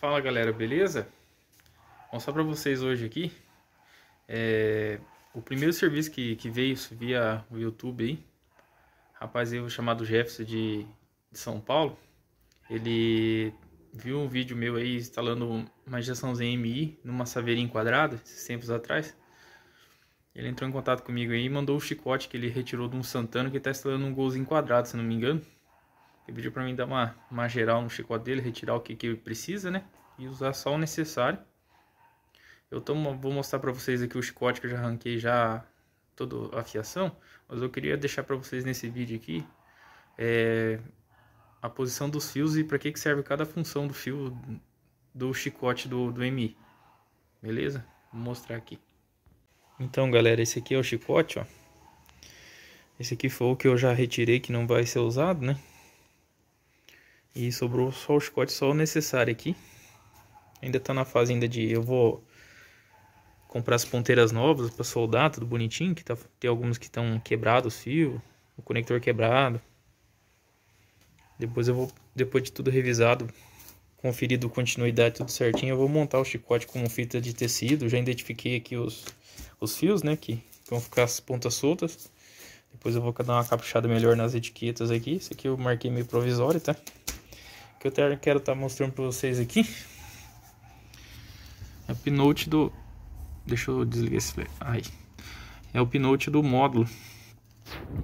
Fala galera, beleza? Vou mostrar para vocês hoje aqui é, o primeiro serviço que, que veio via o YouTube aí. Rapaz aí, chamado Jefferson de, de São Paulo, ele viu um vídeo meu aí instalando uma injeção ZMI numa saveirinha quadrada, esses tempos atrás. Ele entrou em contato comigo aí e mandou o chicote que ele retirou de um Santana que está instalando um golzinho quadrado, se não me engano. Ele pediu para mim dar uma, uma geral no chicote dele, retirar o que, que precisa, né? E usar só o necessário. Eu tô, vou mostrar para vocês aqui o chicote que eu já arranquei já toda a fiação. Mas eu queria deixar para vocês nesse vídeo aqui é, a posição dos fios e para que, que serve cada função do fio do chicote do, do MI. Beleza? Vou mostrar aqui. Então, galera, esse aqui é o chicote, ó. Esse aqui foi o que eu já retirei, que não vai ser usado, né? E sobrou só os cortes, só o necessário aqui. Ainda tá na fase ainda de eu vou comprar as ponteiras novas para soldar, tudo bonitinho, que tá, tem alguns que estão quebrados os fios, o conector quebrado. Depois eu vou, depois de tudo revisado, conferido continuidade tudo certinho, eu vou montar o chicote com fita de tecido. Já identifiquei aqui os, os fios, né, que, vão ficar as pontas soltas. Depois eu vou dar uma caprichada melhor nas etiquetas aqui. Isso aqui eu marquei meio provisório, tá? que eu até quero estar tá mostrando para vocês aqui é o pinote do deixa eu desligar esse aí é o pinote do módulo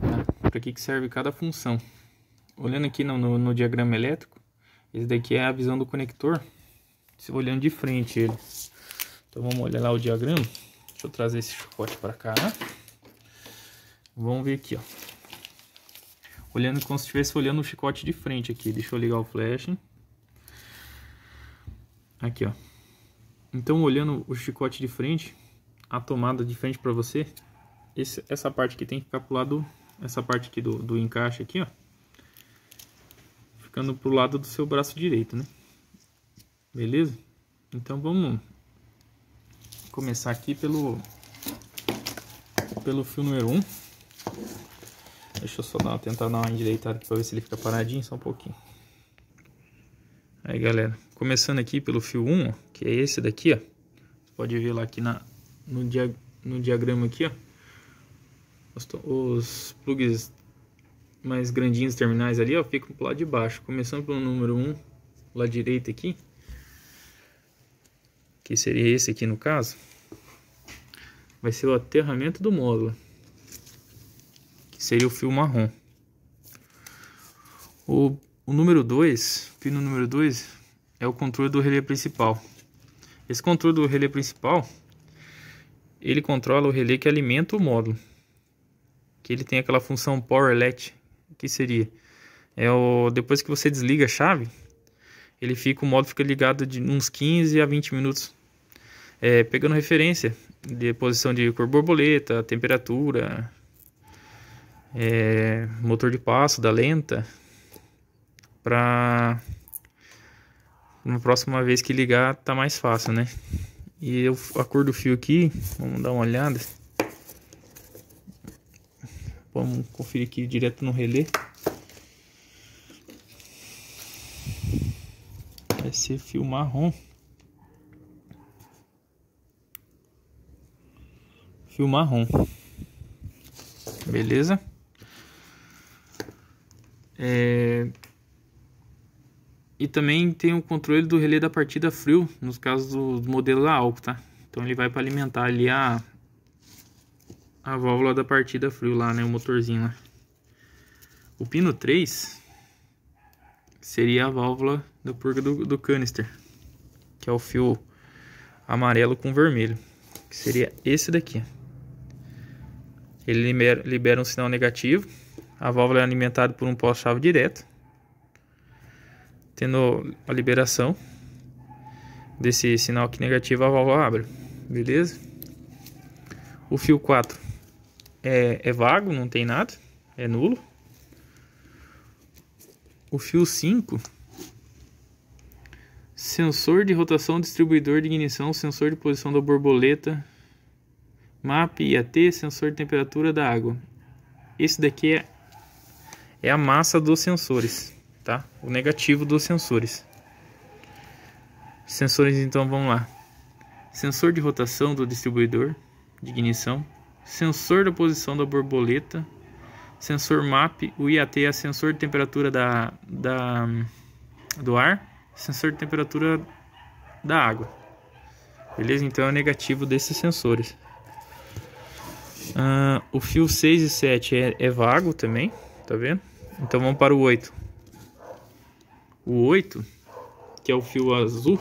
tá? para que que serve cada função olhando aqui no, no, no, diagrama elétrico esse daqui é a visão do conector se olhando de frente ele então vamos olhar lá o diagrama deixa eu trazer esse chicote para cá vamos ver aqui ó olhando como se estivesse olhando o chicote de frente aqui. Deixa eu ligar o flash. Aqui, ó. Então, olhando o chicote de frente, a tomada de frente para você, esse, essa parte aqui tem que ficar pro lado, essa parte aqui do, do encaixe aqui, ó. Ficando pro lado do seu braço direito, né? Beleza? Então, vamos começar aqui pelo, pelo fio número 1. Um. Deixa eu só dar, tentar dar uma endireitada aqui pra ver se ele fica paradinho, só um pouquinho. Aí, galera, começando aqui pelo fio 1, ó, que é esse daqui, ó. Você pode ver lá aqui na, no, dia, no diagrama aqui, ó. Os, os plugs mais grandinhos terminais ali, ó, ficam pro lado de baixo. Começando pelo número 1, lá direito aqui. Que seria esse aqui no caso. Vai ser o aterramento do módulo seria o fio marrom. O, o número 2, pino número 2, é o controle do relé principal. Esse controle do relé principal, ele controla o relé que alimenta o módulo. Que ele tem aquela função power let, que seria é o depois que você desliga a chave, ele fica o módulo fica ligado de uns 15 a 20 minutos. É, pegando referência de posição de cor borboleta, temperatura, é, motor de passo da lenta para na próxima vez que ligar tá mais fácil, né? E eu, a cor do fio aqui, vamos dar uma olhada. Vamos conferir aqui direto no relé. Vai ser fio marrom. Fio marrom. Beleza? É... E também tem o controle do relé da partida frio, nos casos do, modelo da Alco, tá? Então ele vai para alimentar ali a, a válvula da partida frio lá, né? O motorzinho lá. O pino 3 seria a válvula da purga do, do canister, que é o fio amarelo com vermelho, que seria esse daqui. Ele libera, libera um sinal negativo a válvula é alimentada por um pós-chave direto, tendo a liberação desse sinal aqui negativo, a válvula abre, beleza? O fio 4 é, é vago, não tem nada, é nulo. O fio 5, sensor de rotação, distribuidor de ignição, sensor de posição da borboleta, MAP, IAT, sensor de temperatura da água. Esse daqui é é a massa dos sensores, tá? O negativo dos sensores. Sensores, então, vamos lá. Sensor de rotação do distribuidor de ignição. Sensor da posição da borboleta. Sensor MAP. O IAT é sensor de temperatura da, da, do ar. Sensor de temperatura da água. Beleza? Então, é o negativo desses sensores. Uh, o fio 6 e 7 é, é vago também, tá vendo? Então vamos para o 8. O 8, que é o fio azul.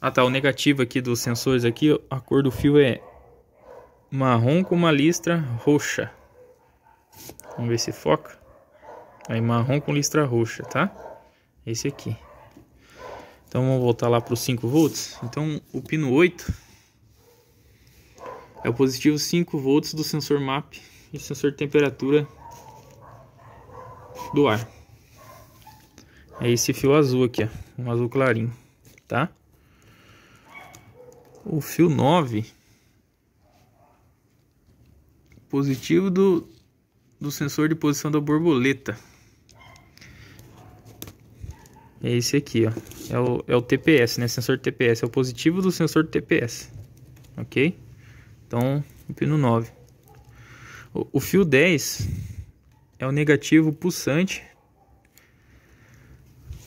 Ah tá, o negativo aqui dos sensores aqui, a cor do fio é marrom com uma listra roxa. Vamos ver se foca. Aí marrom com listra roxa, tá? Esse aqui. Então vamos voltar lá para os 5 volts. Então o pino 8 é o positivo 5 volts do sensor MAP e sensor de temperatura do ar. É esse fio azul aqui, ó, um azul clarinho, tá? O fio 9 positivo do, do sensor de posição da borboleta. É esse aqui, ó. É o, é o TPS, né? Sensor TPS. É o positivo do sensor TPS. Ok? Então, o pino 9. O, o fio 10 é o negativo pulsante.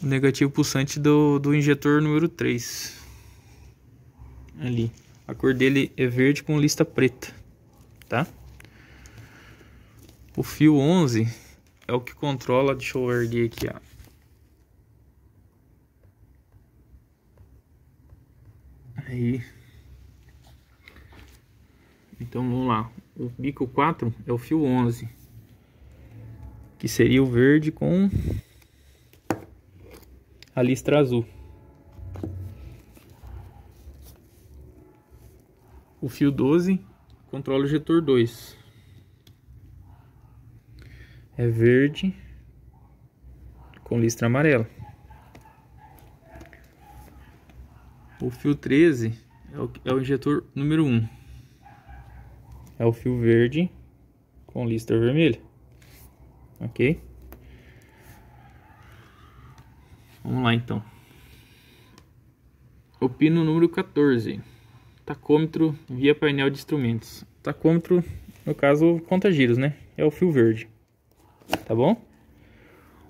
O negativo pulsante do, do injetor número 3. Ali. A cor dele é verde com lista preta, tá? O fio 11 é o que controla, deixa eu erguer aqui, ó. Aí. Então vamos lá. O bico 4 é o fio 11, que seria o verde com a listra azul. O fio 12 controla o getor 2. É verde com listra amarela. O fio 13 é o, é o injetor número 1 é o fio verde com lista vermelha, ok? Vamos lá então. O pino número 14, tacômetro via painel de instrumentos. Tacômetro, no caso, conta giros, né? É o fio verde, tá bom?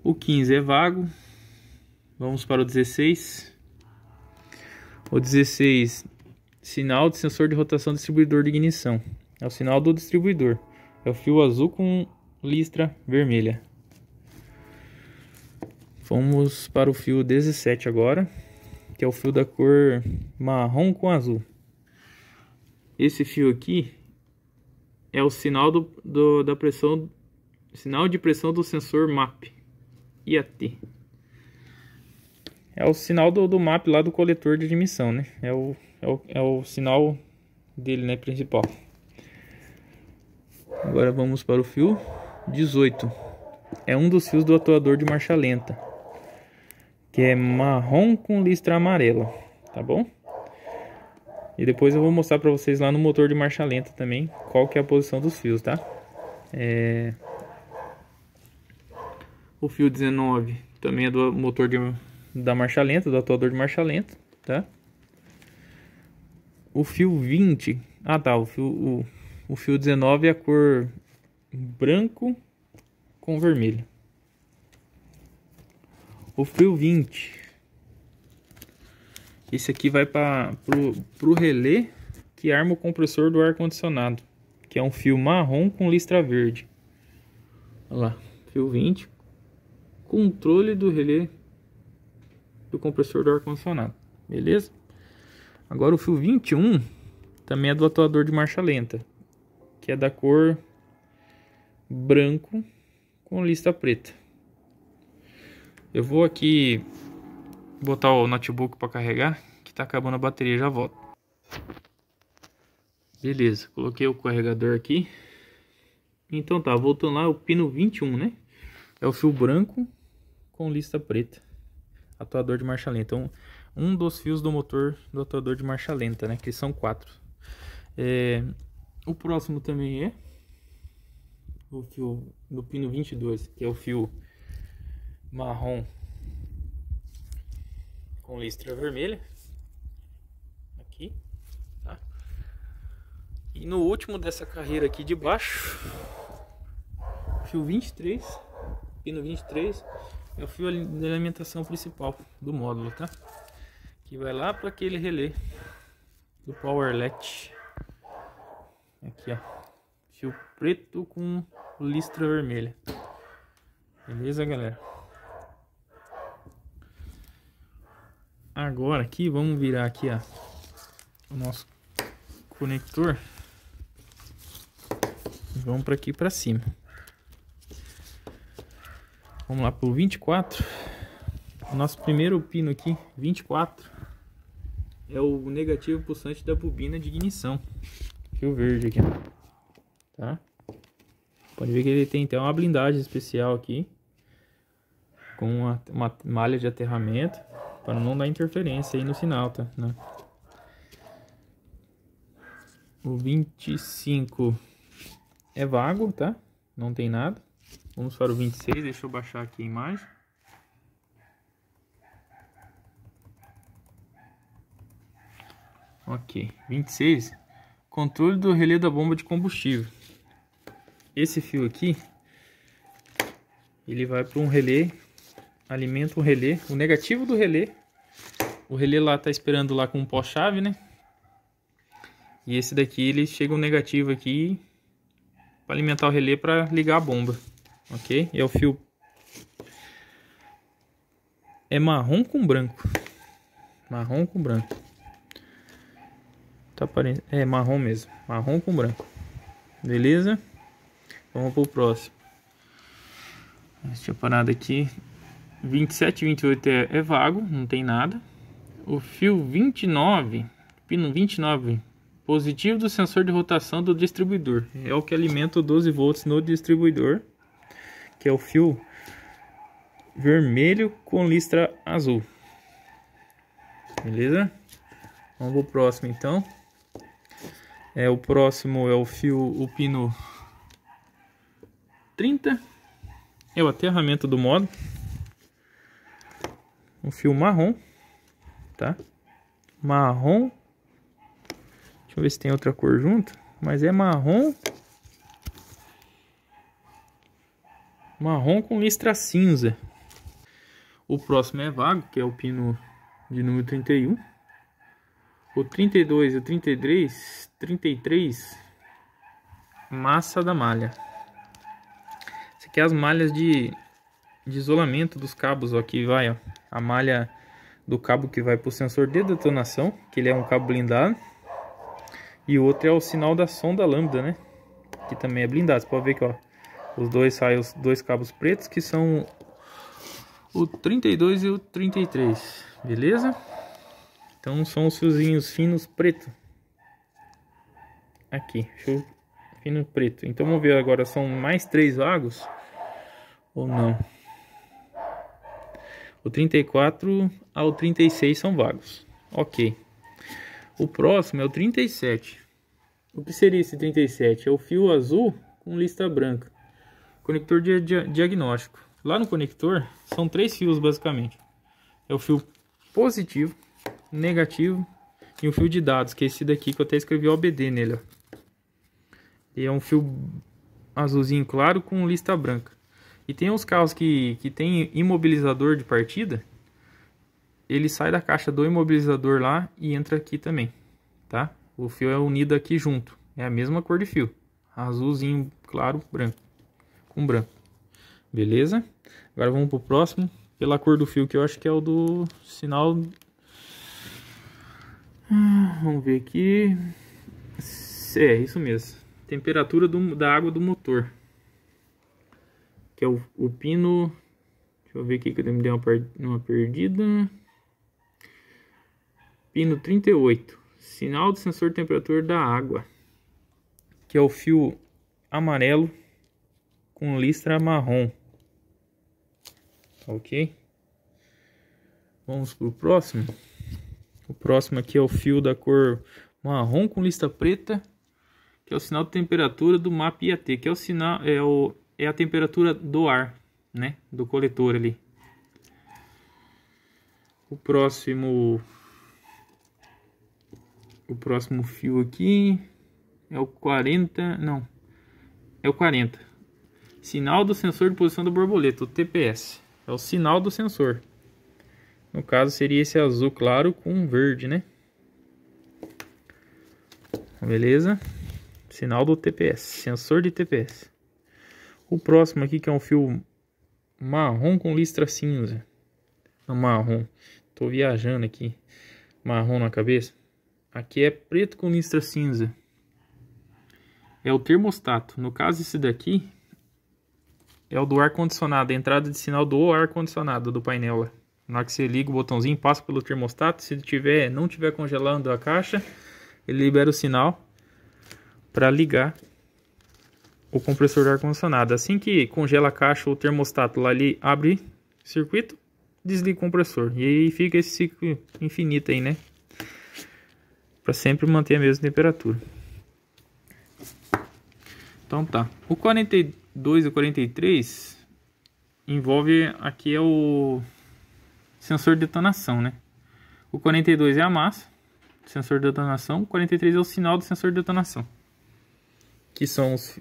O 15 é vago. Vamos para o 16. O 16, sinal de sensor de rotação distribuidor de ignição. É o sinal do distribuidor. É o fio azul com listra vermelha. Vamos para o fio 17 agora, que é o fio da cor marrom com azul. Esse fio aqui é o sinal do, do da pressão, sinal de pressão do sensor MAP IAT. É o sinal do, do MAP lá do coletor de admissão, né? É o, é o, é o sinal dele, né, principal. Agora vamos para o fio 18. É um dos fios do atuador de marcha lenta. Que é marrom com listra amarela, tá bom? E depois eu vou mostrar para vocês lá no motor de marcha lenta também, qual que é a posição dos fios, tá? É... O fio 19 também é do motor de... da marcha lenta, do atuador de marcha lenta, tá? O fio 20... Ah tá, o fio... O o fio 19 é a cor branco com vermelho. O fio 20. Esse aqui vai para o relé que arma o compressor do ar-condicionado. Que é um fio marrom com listra verde. Olha lá, fio 20. Controle do relé do compressor do ar-condicionado. Beleza? Agora o fio 21 também é do atuador de marcha lenta que é da cor branco com lista preta. Eu vou aqui botar o notebook para carregar, que tá acabando a bateria, já volto. Beleza, coloquei o carregador aqui. Então tá, voltando lá, o pino 21, né? É o fio branco com lista preta. Atuador de marcha lenta. Um, então, um dos fios do motor do atuador de marcha lenta, né? Que são quatro. É, o próximo também é o fio do pino 22, que é o fio marrom com listra vermelha. Aqui, tá? E no último dessa carreira aqui de baixo, fio 23, pino 23, é o fio de alimentação principal do módulo, tá? Que vai lá para aquele relé do power Let. Aqui, ó. Fio preto com listra vermelha. Beleza, galera? Agora aqui, vamos virar aqui, ó. O nosso conector. E vamos para aqui para cima. Vamos lá pro 24. O nosso primeiro pino aqui, 24, é o negativo pulsante da bobina de ignição o Verde aqui, tá? Pode ver que ele tem até uma blindagem especial aqui. Com uma, uma malha de aterramento. Para não dar interferência aí no sinal, tá? Né? O 25 é vago, tá? Não tem nada. Vamos para o 26. Deixa eu baixar aqui a imagem. Ok. 26. Controle do relé da bomba de combustível. Esse fio aqui, ele vai para um relé, alimenta o relé, o negativo do relé. O relé lá tá esperando lá com um pó-chave, né? E esse daqui, ele chega um negativo aqui para alimentar o relé para ligar a bomba, ok? E é o fio é marrom com branco, marrom com branco. Tá aparecendo. É marrom mesmo. Marrom com branco. Beleza? Vamos pro próximo. Deixa eu parar daqui. 27 e 28 é, é vago, não tem nada. O fio 29, pino 29, positivo do sensor de rotação do distribuidor. É o que alimenta 12 volts no distribuidor, que é o fio vermelho com listra azul. Beleza? Vamos pro próximo então. É, o próximo é o fio, o pino 30. É o aterramento do modo. Um fio marrom, tá? Marrom. Deixa eu ver se tem outra cor junto. Mas é marrom. Marrom com listra cinza. O próximo é vago, que é o pino de número 31. O 32 e o 33, 33 massa da malha. Isso aqui é as malhas de, de isolamento dos cabos, ó, aqui vai, ó, a malha do cabo que vai para o sensor de detonação, que ele é um cabo blindado. E o outro é o sinal da sonda lambda, né? Que também é blindado. Você pode ver que ó, os dois saem os dois cabos pretos, que são o 32 e o 33, beleza? Então são os fiozinhos finos preto. Aqui, fio fino preto. Então vamos ver agora, são mais três vagos ou não? O 34 ao 36 são vagos. Ok. O próximo é o 37. O que seria esse 37? É o fio azul com lista branca. Conector de diagnóstico. Lá no conector são três fios basicamente. É o fio positivo, negativo e um fio de dados, que é esse daqui que eu até escrevi OBD nele. Ó. E é um fio azulzinho claro com lista branca. E tem uns carros que, que tem imobilizador de partida, ele sai da caixa do imobilizador lá e entra aqui também, tá? O fio é unido aqui junto, é a mesma cor de fio, azulzinho claro branco, com branco. Beleza? Agora vamos pro próximo, pela cor do fio que eu acho que é o do sinal ah, vamos ver aqui. É, isso mesmo. Temperatura do, da água do motor. Que é o, o pino... Deixa eu ver aqui que eu me dei uma, uma perdida. Pino 38. Sinal do sensor de temperatura da água. Que é o fio amarelo com listra marrom. Ok? Vamos para o próximo. O próximo aqui é o fio da cor marrom com lista preta, que é o sinal de temperatura do MAP IAT, que é o sinal é o é a temperatura do ar, né, do coletor ali. O próximo o próximo fio aqui é o 40, não. É o 40. Sinal do sensor de posição da borboleta, o TPS. É o sinal do sensor. No caso, seria esse azul claro com verde, né? Beleza? Sinal do TPS, sensor de TPS. O próximo aqui, que é um fio marrom com listra cinza. Não, é marrom. Tô viajando aqui. Marrom na cabeça. Aqui é preto com listra cinza. É o termostato. No caso, esse daqui é o do ar-condicionado. Entrada de sinal do ar-condicionado do painel lá. Na hora que você liga o botãozinho, passa pelo termostato. Se tiver, não tiver congelando a caixa, ele libera o sinal para ligar o compressor do ar-condicionado. Assim que congela a caixa ou o termostato lá, ali abre circuito, desliga o compressor. E aí fica esse ciclo infinito aí, né? Para sempre manter a mesma temperatura. Então tá. O 42 e o 43 envolve aqui é o sensor de detonação, né? O 42 é a massa, sensor de detonação. O 43 é o sinal do sensor de detonação. Que são os...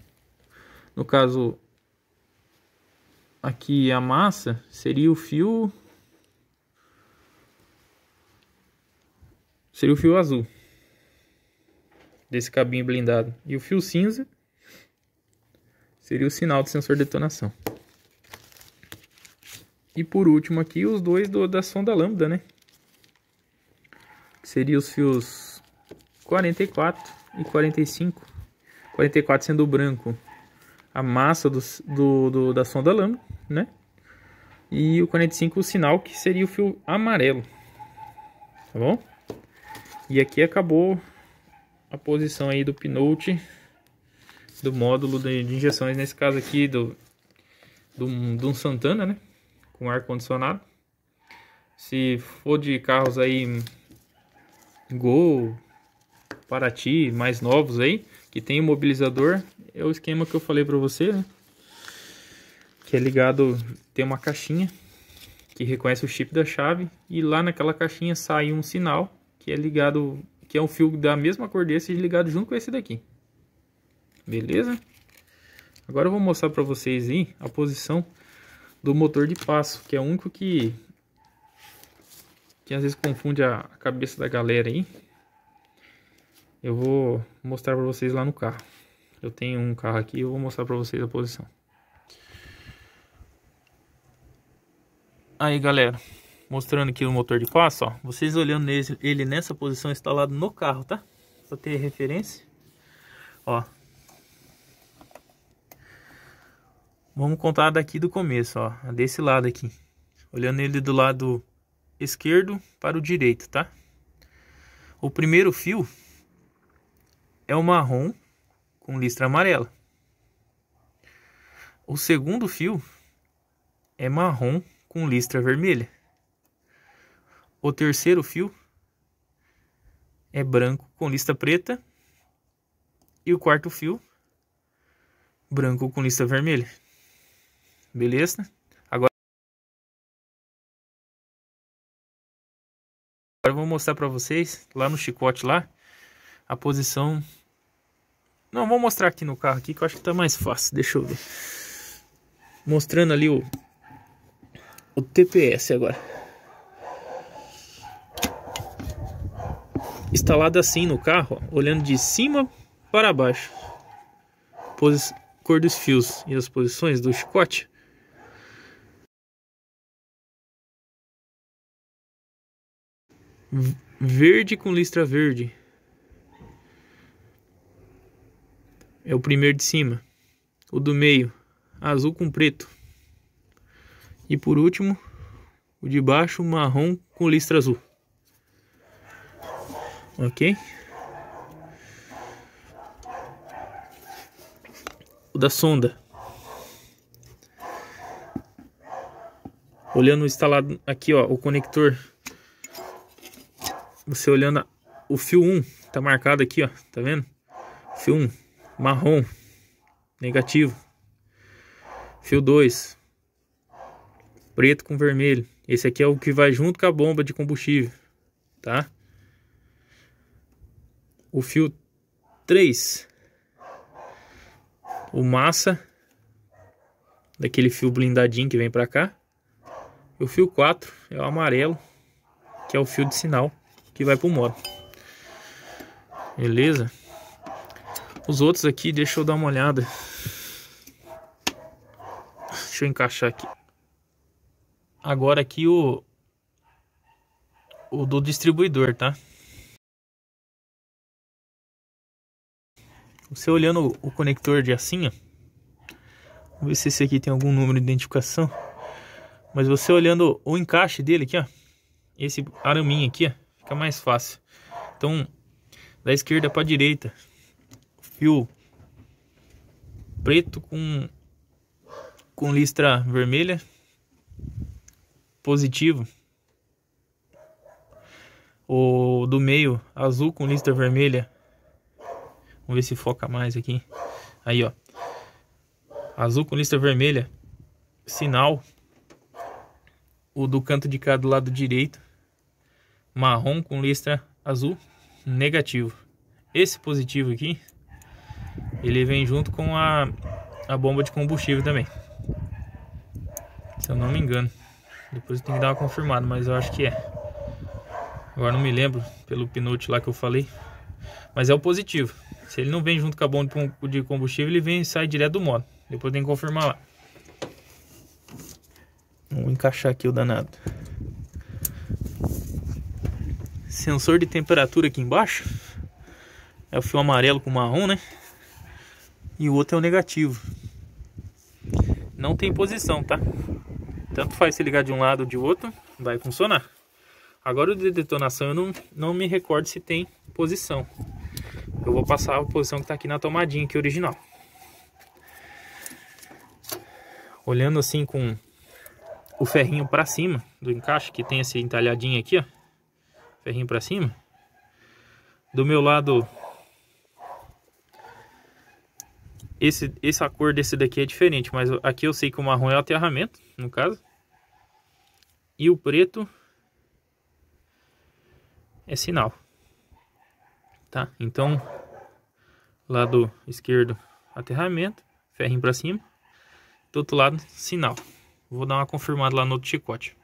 No caso, aqui a massa seria o fio... Seria o fio azul. Desse cabinho blindado. E o fio cinza seria o sinal do sensor de detonação. E por último aqui, os dois do, da sonda lambda, né? Que seria os fios 44 e 45. 44 sendo o branco, a massa do, do, do, da sonda lambda, né? E o 45 o sinal, que seria o fio amarelo. Tá bom? E aqui acabou a posição aí do pinote do módulo de, de injeções, nesse caso aqui do, do, do Santana, né? com ar-condicionado. Se for de carros aí, Gol, Paraty, mais novos aí, que tem imobilizador, é o esquema que eu falei para você, né? Que é ligado, tem uma caixinha que reconhece o chip da chave e lá naquela caixinha sai um sinal que é ligado, que é um fio da mesma cor desse ligado junto com esse daqui. Beleza? Agora eu vou mostrar para vocês aí a posição do motor de passo, que é o único que, que às vezes confunde a cabeça da galera aí. Eu vou mostrar para vocês lá no carro. Eu tenho um carro aqui, eu vou mostrar para vocês a posição. Aí galera, mostrando aqui o motor de passo, ó. Vocês olhando ele nessa posição instalado no carro, tá? Só ter referência. Ó, Vamos contar daqui do começo, ó, desse lado aqui. Olhando ele do lado esquerdo para o direito, tá? O primeiro fio é o marrom com listra amarela. O segundo fio é marrom com listra vermelha. O terceiro fio é branco com lista preta. E o quarto fio, branco com lista vermelha. Beleza? Agora, eu vou mostrar para vocês lá no chicote lá a posição. Não, vou mostrar aqui no carro aqui que eu acho que tá mais fácil. Deixa eu ver. Mostrando ali o o TPS agora. Instalado assim no carro, ó, olhando de cima para baixo. Posi cor dos fios e as posições do chicote Verde com listra verde. É o primeiro de cima. O do meio, azul com preto. E por último, o de baixo, marrom com listra azul. Ok? O da sonda. Olhando instalado aqui, ó, o conector você olhando o fio 1, tá marcado aqui, ó, tá vendo? Fio 1, marrom, negativo. Fio 2, preto com vermelho. Esse aqui é o que vai junto com a bomba de combustível, tá? O fio 3, o massa daquele fio blindadinho que vem pra cá. E o fio 4 é o amarelo, que é o fio de sinal que vai pro moro. Beleza? Os outros aqui, deixa eu dar uma olhada. Deixa eu encaixar aqui. Agora aqui o... O do distribuidor, tá? Você olhando o conector de assim, ó. Vamos ver se esse aqui tem algum número de identificação. Mas você olhando o encaixe dele aqui, ó. Esse araminho aqui, ó. Fica mais fácil. Então, da esquerda para direita, fio preto com com listra vermelha. Positivo. O do meio, azul com listra vermelha. Vamos ver se foca mais aqui. Aí, ó. Azul com listra vermelha. Sinal. O do canto de cá do lado direito marrom com listra azul negativo. Esse positivo aqui, ele vem junto com a, a bomba de combustível também. Se eu não me engano. Depois eu tenho que dar uma confirmada, mas eu acho que é. Agora não me lembro pelo pinote lá que eu falei. Mas é o positivo. Se ele não vem junto com a bomba de combustível, ele vem sai direto do modo. Depois tem que confirmar lá. Vou encaixar aqui o danado sensor de temperatura aqui embaixo. É o fio amarelo com marrom, né? E o outro é o negativo. Não tem posição, tá? Tanto faz se ligar de um lado ou de outro, vai funcionar. Agora o de detonação eu não, não me recordo se tem posição. Eu vou passar a posição que está aqui na tomadinha aqui é original. Olhando assim com o ferrinho para cima do encaixe que tem esse entalhadinho aqui, ó. Ferrinho pra cima. Do meu lado... Esse, essa cor desse daqui é diferente, mas aqui eu sei que o marrom é o aterramento, no caso. E o preto é sinal. Tá? Então, lado esquerdo, aterramento, ferrinho para cima. Do outro lado, sinal. Vou dar uma confirmada lá no outro chicote.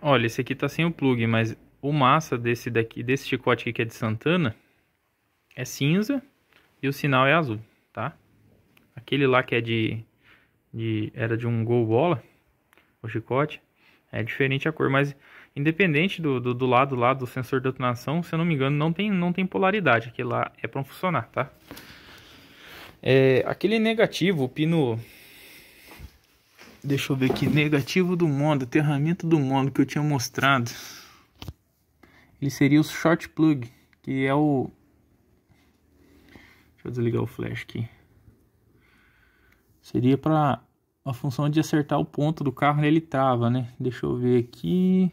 Olha, esse aqui tá sem o plug, mas o massa desse daqui, desse chicote aqui que é de Santana, é cinza e o sinal é azul, tá? Aquele lá que é de, de era de um gol bola, o chicote, é diferente a cor, mas independente do, do, do lado lá do sensor de detonação, se eu não me engano, não tem, não tem polaridade, aquele lá é para funcionar, tá? É, aquele negativo, o pino Deixa eu ver aqui. Negativo do mundo, aterramento do mundo que eu tinha mostrado ele seria o short plug, que é o... Deixa eu desligar o flash aqui. Seria para a função de acertar o ponto do carro, né? ele trava, né? Deixa eu ver aqui.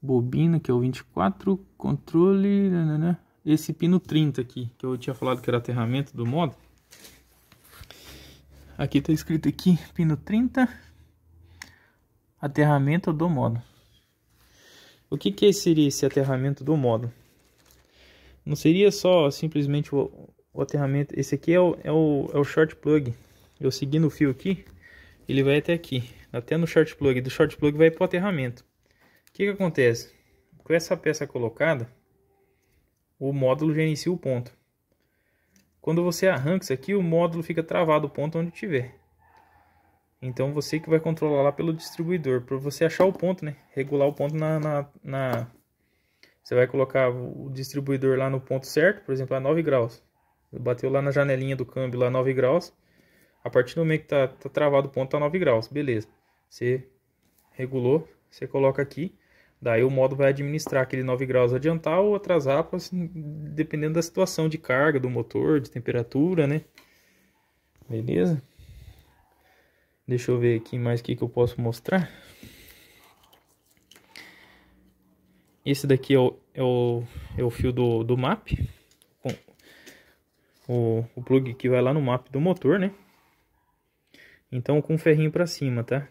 Bobina, que é o 24, controle, nanana. Né, né, esse pino 30 aqui, que eu tinha falado que era aterramento do modo. Aqui tá escrito aqui, pino 30, aterramento do modo. O que, que seria esse aterramento do módulo? Não seria só simplesmente o, o aterramento. Esse aqui é o, é, o, é o short plug. Eu seguindo o fio aqui, ele vai até aqui. Até no short plug. Do short plug vai para o aterramento. O que, que acontece? Com essa peça colocada, o módulo já inicia o ponto. Quando você arranca isso aqui, o módulo fica travado o ponto onde tiver. Então você que vai controlar lá pelo distribuidor, para você achar o ponto, né? Regular o ponto na, na, na, Você vai colocar o distribuidor lá no ponto certo, por exemplo, a 9 graus. Bateu lá na janelinha do câmbio, lá 9 graus. A partir do momento que tá, tá travado o ponto, tá 9 graus, beleza. Você regulou, você coloca aqui. Daí o modo vai administrar aquele 9 graus adiantar ou atrasar, dependendo da situação de carga do motor, de temperatura, né? Beleza? Deixa eu ver aqui mais o que, que eu posso mostrar. Esse daqui é o, é o, é o fio do, do MAP. O, o plug que vai lá no MAP do motor, né? Então com o ferrinho pra cima, tá?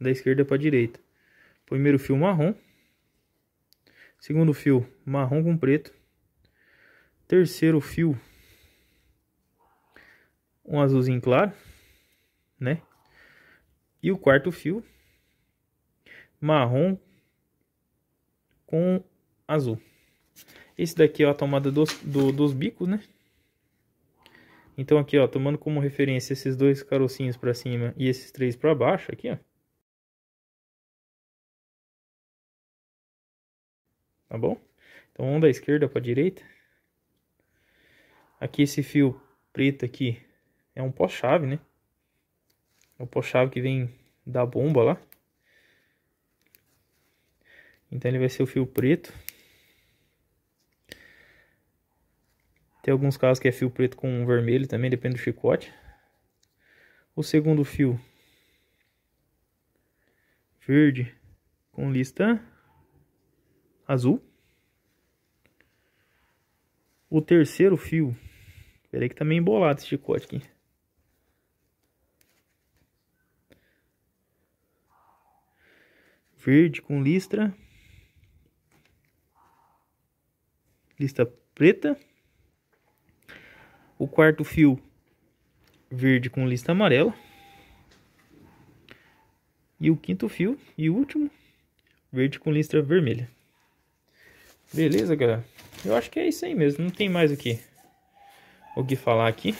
Da esquerda pra direita. Primeiro fio marrom. Segundo fio marrom com preto. Terceiro fio um azulzinho claro, né? E o quarto fio marrom com azul. Esse daqui é a tomada dos, do, dos bicos, né? Então aqui, ó, tomando como referência esses dois carocinhos para cima e esses três para baixo aqui, ó. Tá bom? Então um da esquerda para direita. Aqui esse fio preto aqui é um pós-chave, né? É o pós-chave que vem da bomba lá. Então ele vai ser o fio preto. Tem alguns casos que é fio preto com vermelho também, depende do chicote. O segundo fio verde com lista azul. O terceiro fio, peraí que tá meio embolado esse chicote aqui. verde com listra. Lista preta. O quarto fio verde com lista amarela. E o quinto fio e último verde com listra vermelha. Beleza, galera? Eu acho que é isso aí mesmo, não tem mais o que o que falar aqui.